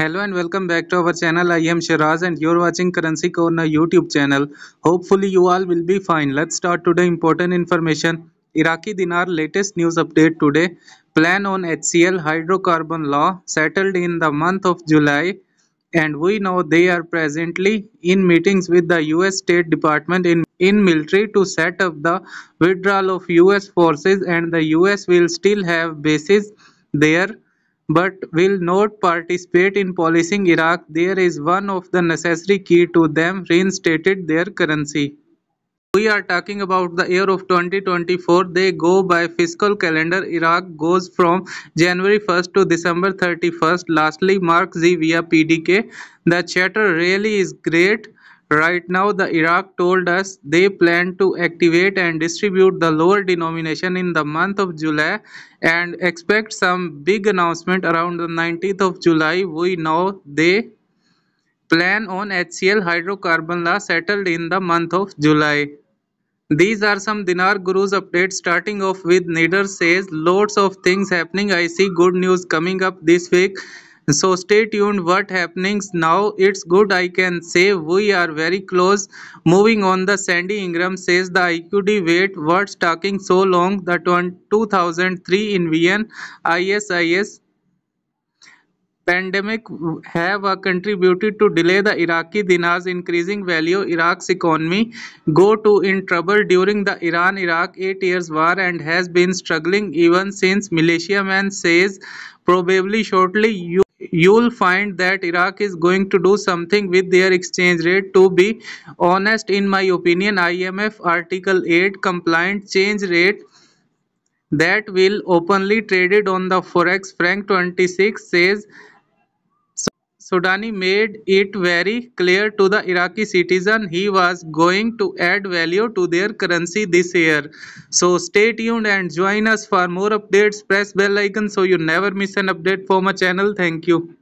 Hello and welcome back to our channel. I am Shiraz and you're watching Currency Corner YouTube channel. Hopefully you all will be fine. Let's start today important information. Iraqi dinar latest news update today. Plan on HCL hydrocarbon law settled in the month of July and we know they are presently in meetings with the US State Department in in military to set up the withdrawal of US forces and the US will still have bases there but will not participate in policing Iraq there is one of the necessary key to them reinstated their currency. We are talking about the year of 2024. They go by fiscal calendar. Iraq goes from January 1st to December 31st. Lastly, Mark Z via PDK. The chatter really is great Right now the Iraq told us they plan to activate and distribute the lower denomination in the month of July and expect some big announcement around the 19th of July. We know they plan on HCl hydrocarbon law settled in the month of July. These are some Dinar Guru's updates starting off with Nader says lots of things happening. I see good news coming up this week so stay tuned what happenings now it's good i can say we are very close moving on the sandy ingram says the iqd wait what's talking so long the 2003 in vn isis pandemic have a contributed to delay the Iraqi dinar's increasing value. Iraq's economy go to in trouble during the Iran-Iraq eight years war and has been struggling even since man says probably shortly you you'll find that Iraq is going to do something with their exchange rate. To be honest, in my opinion, IMF Article 8 compliant change rate that will openly traded on the forex frank 26 says Sudani made it very clear to the Iraqi citizen he was going to add value to their currency this year. So stay tuned and join us for more updates. Press bell icon so you never miss an update from our channel. Thank you.